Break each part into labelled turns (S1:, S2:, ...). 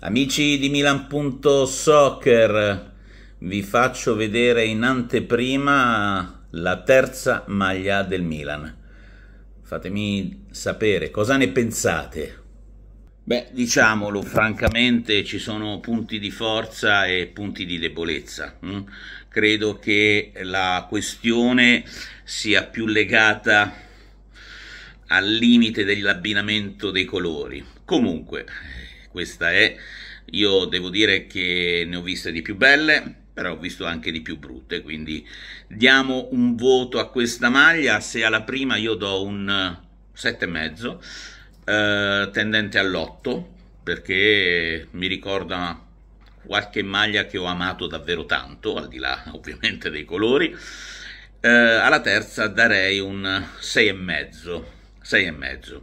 S1: Amici di Milan.soccer, vi faccio vedere in anteprima la terza maglia del Milan. Fatemi sapere cosa ne pensate. Beh, diciamolo francamente, ci sono punti di forza e punti di debolezza. Hm? Credo che la questione sia più legata al limite dell'abbinamento dei colori. Comunque, questa è. Io devo dire che ne ho viste di più belle, però ho visto anche di più brutte, quindi diamo un voto a questa maglia, se alla prima io do un 7,5, eh, tendente all'8, perché mi ricorda qualche maglia che ho amato davvero tanto, al di là ovviamente dei colori, eh, alla terza darei un 6,5, 6,5.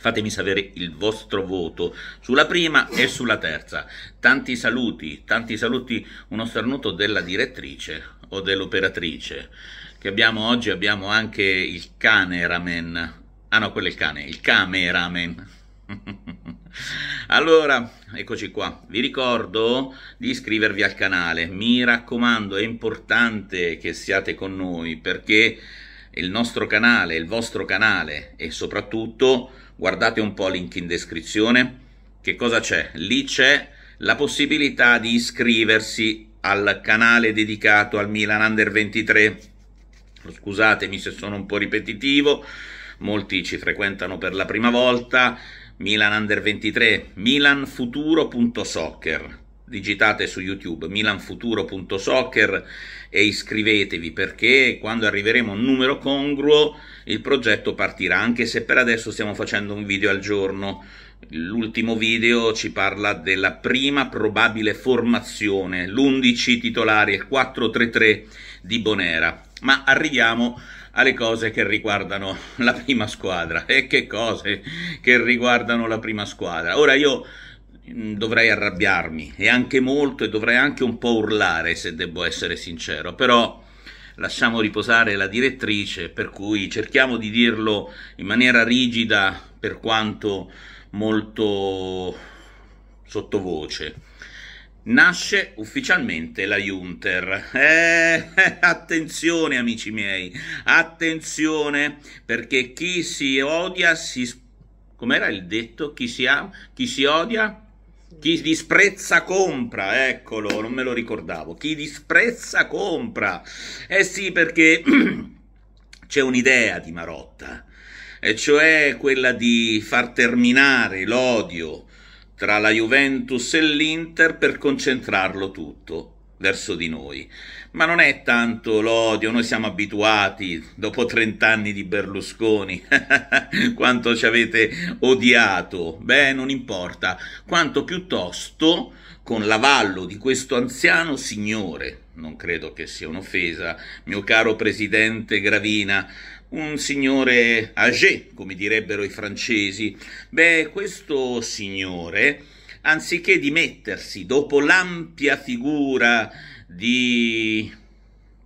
S1: Fatemi sapere il vostro voto sulla prima e sulla terza. Tanti saluti, tanti saluti, uno starnuto della direttrice o dell'operatrice che abbiamo oggi, abbiamo anche il cameraman. Ah no, quello è il cane, il cameraman. allora, eccoci qua. Vi ricordo di iscrivervi al canale. Mi raccomando, è importante che siate con noi perché il nostro canale, il vostro canale e soprattutto guardate un po' il link in descrizione, che cosa c'è? Lì c'è la possibilità di iscriversi al canale dedicato al Milan Under 23. Scusatemi se sono un po' ripetitivo, molti ci frequentano per la prima volta. Milan Under 23, milanfuturo.soccer digitate su YouTube milanfuturo.soccer e iscrivetevi perché quando arriveremo a un numero congruo il progetto partirà, anche se per adesso stiamo facendo un video al giorno. L'ultimo video ci parla della prima probabile formazione, l'11 titolare, il 433 di Bonera. Ma arriviamo alle cose che riguardano la prima squadra. E che cose che riguardano la prima squadra. Ora io Mm, dovrei arrabbiarmi e anche molto e dovrei anche un po' urlare se devo essere sincero, però lasciamo riposare la direttrice, per cui cerchiamo di dirlo in maniera rigida per quanto molto sottovoce. Nasce ufficialmente la Junter. Eh, eh attenzione amici miei, attenzione perché chi si odia si... Com'era il detto? Chi si, ha, chi si odia chi disprezza compra, eccolo, non me lo ricordavo. Chi disprezza compra. Eh sì, perché c'è un'idea di Marotta, e cioè quella di far terminare l'odio tra la Juventus e l'Inter per concentrarlo tutto verso di noi. Ma non è tanto l'odio, noi siamo abituati, dopo 30 anni di Berlusconi, quanto ci avete odiato. Beh, non importa, quanto piuttosto con l'avallo di questo anziano signore, non credo che sia un'offesa, mio caro presidente Gravina, un signore âgé, come direbbero i francesi. Beh, questo signore anziché dimettersi dopo l'ampia figura di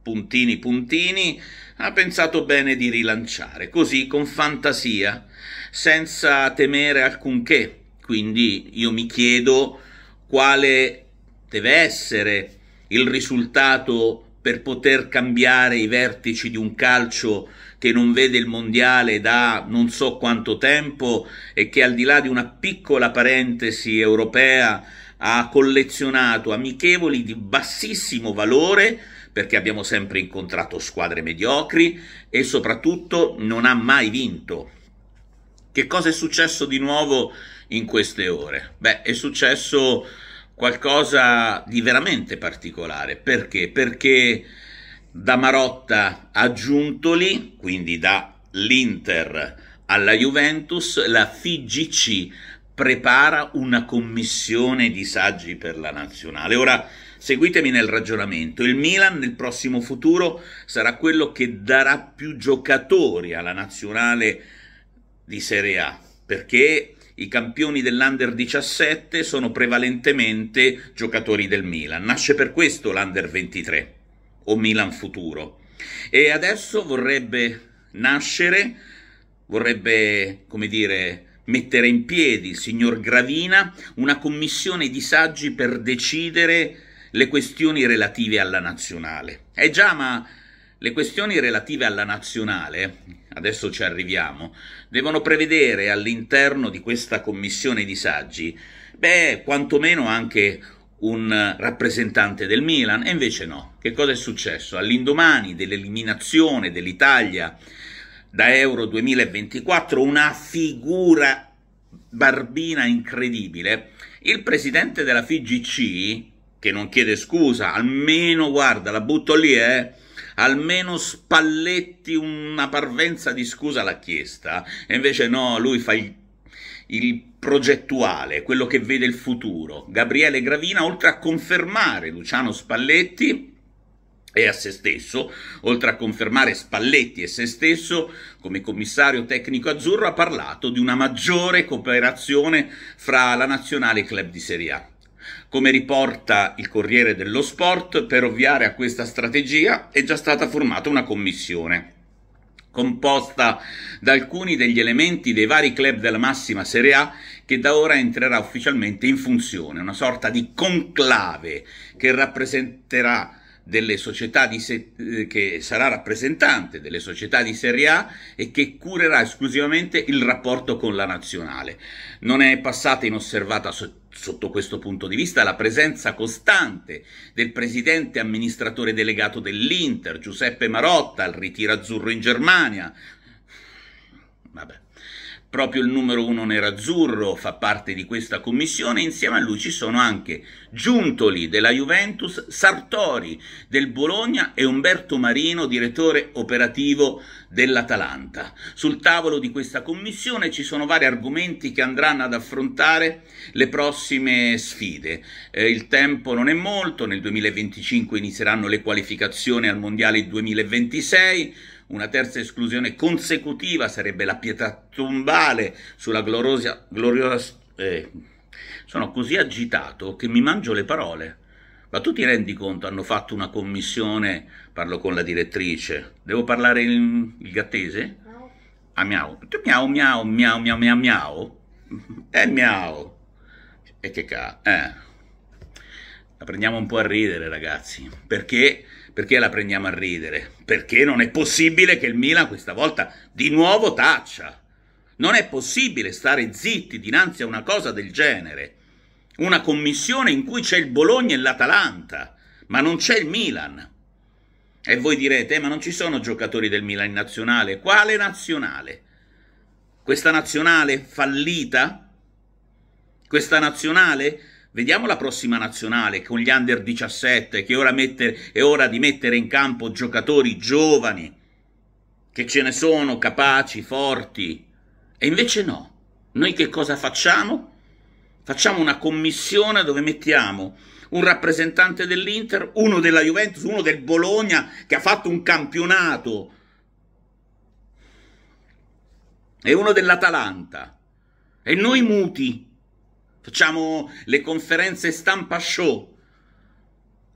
S1: puntini puntini, ha pensato bene di rilanciare, così con fantasia, senza temere alcunché. Quindi io mi chiedo quale deve essere il risultato per poter cambiare i vertici di un calcio che non vede il mondiale da non so quanto tempo e che al di là di una piccola parentesi europea ha collezionato amichevoli di bassissimo valore perché abbiamo sempre incontrato squadre mediocri e soprattutto non ha mai vinto. Che cosa è successo di nuovo in queste ore? Beh, è successo qualcosa di veramente particolare. Perché? Perché da Marotta a Giuntoli, quindi dall'Inter alla Juventus, la FIGC prepara una commissione di saggi per la nazionale. Ora seguitemi nel ragionamento, il Milan nel prossimo futuro sarà quello che darà più giocatori alla nazionale di Serie A, perché i campioni dell'Under 17 sono prevalentemente giocatori del Milan. Nasce per questo l'Under 23 o Milan Futuro. E adesso vorrebbe nascere, vorrebbe, come dire, mettere in piedi il signor Gravina una commissione di saggi per decidere le questioni relative alla nazionale. Eh già, ma le questioni relative alla nazionale adesso ci arriviamo, devono prevedere all'interno di questa commissione di saggi, beh, quantomeno anche un rappresentante del Milan, e invece no. Che cosa è successo? All'indomani dell'eliminazione dell'Italia da Euro 2024, una figura barbina incredibile, il presidente della FIGC, che non chiede scusa, almeno guarda, la butto lì, eh, almeno Spalletti una parvenza di scusa l'ha chiesta, e invece no, lui fa il, il progettuale, quello che vede il futuro. Gabriele Gravina, oltre a confermare Luciano Spalletti, e a se stesso, oltre a confermare Spalletti e se stesso, come commissario tecnico azzurro ha parlato di una maggiore cooperazione fra la nazionale e i club di Serie A. Come riporta il Corriere dello Sport, per ovviare a questa strategia è già stata formata una commissione composta da alcuni degli elementi dei vari club della massima Serie A che da ora entrerà ufficialmente in funzione, una sorta di conclave che rappresenterà delle società di se- eh, che sarà rappresentante delle società di Serie A e che curerà esclusivamente il rapporto con la nazionale. Non è passata inosservata so- sotto questo punto di vista la presenza costante del presidente amministratore delegato dell'Inter, Giuseppe Marotta, al ritiro azzurro in Germania. Vabbè. Proprio il numero uno nerazzurro fa parte di questa commissione insieme a lui ci sono anche Giuntoli della Juventus, Sartori del Bologna e Umberto Marino, direttore operativo dell'Atalanta. Sul tavolo di questa commissione ci sono vari argomenti che andranno ad affrontare le prossime sfide. Eh, il tempo non è molto, nel 2025 inizieranno le qualificazioni al Mondiale 2026, una terza esclusione consecutiva sarebbe la pietà tombale sulla gloriosa... gloriosa eh, sono così agitato che mi mangio le parole. Ma tu ti rendi conto, hanno fatto una commissione, parlo con la direttrice, devo parlare in, il gattese? Ah, miau. Tu miau, miau, miau, miau, miau, miau. Eh, miau. E che ca... Eh la prendiamo un po' a ridere ragazzi, perché, perché la prendiamo a ridere? Perché non è possibile che il Milan questa volta di nuovo taccia, non è possibile stare zitti dinanzi a una cosa del genere, una commissione in cui c'è il Bologna e l'Atalanta, ma non c'è il Milan. E voi direte, eh, ma non ci sono giocatori del Milan in nazionale, quale nazionale? Questa nazionale fallita? Questa nazionale Vediamo la prossima nazionale con gli under 17 che ora mette, è ora di mettere in campo giocatori giovani che ce ne sono capaci, forti. E invece no. Noi che cosa facciamo? Facciamo una commissione dove mettiamo un rappresentante dell'Inter, uno della Juventus, uno del Bologna che ha fatto un campionato e uno dell'Atalanta. E noi muti Facciamo le conferenze stampa show.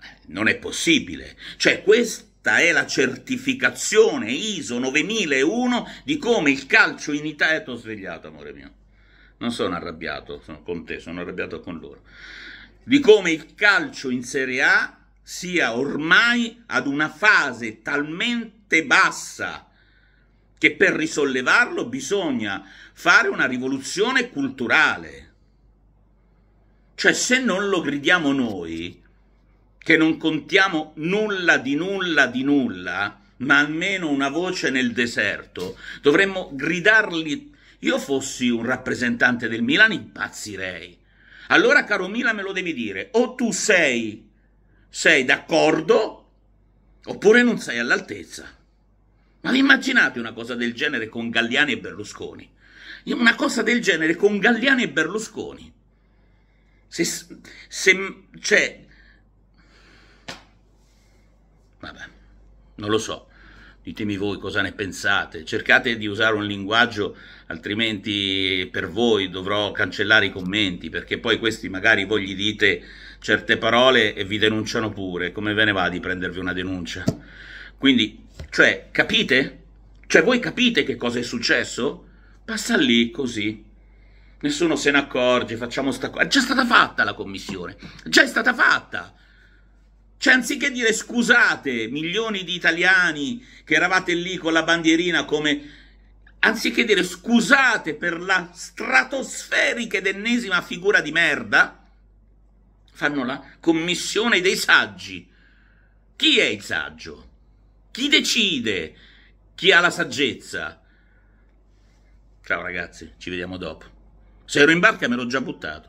S1: Eh, non è possibile. Cioè, questa è la certificazione ISO 9001 di come il calcio in Italia... Eh, t'ho svegliato, amore mio. Non sono arrabbiato sono con te, sono arrabbiato con loro. Di come il calcio in Serie A sia ormai ad una fase talmente bassa che per risollevarlo bisogna fare una rivoluzione culturale. Cioè se non lo gridiamo noi, che non contiamo nulla di nulla di nulla, ma almeno una voce nel deserto, dovremmo gridarli. Io fossi un rappresentante del Milan impazzirei. Allora caro Milan me lo devi dire, o tu sei, sei d'accordo oppure non sei all'altezza. Ma vi immaginate una cosa del genere con Galliani e Berlusconi? Una cosa del genere con Galliani e Berlusconi. Se, se, cioè, vabbè, non lo so. Ditemi voi cosa ne pensate. Cercate di usare un linguaggio, altrimenti per voi dovrò cancellare i commenti, perché poi questi magari voi gli dite certe parole e vi denunciano pure. Come ve ne va di prendervi una denuncia? Quindi, cioè, capite? Cioè, voi capite che cosa è successo? Passa lì così. Nessuno se ne accorge, facciamo sta cosa. È già stata fatta la commissione, Già è stata fatta. Cioè, anziché dire scusate, milioni di italiani che eravate lì con la bandierina come... Anziché dire scusate per la stratosferica ed ennesima figura di merda, fanno la commissione dei saggi. Chi è il saggio? Chi decide? Chi ha la saggezza? Ciao ragazzi, ci vediamo dopo. Se ero in barca me l'ho già buttato.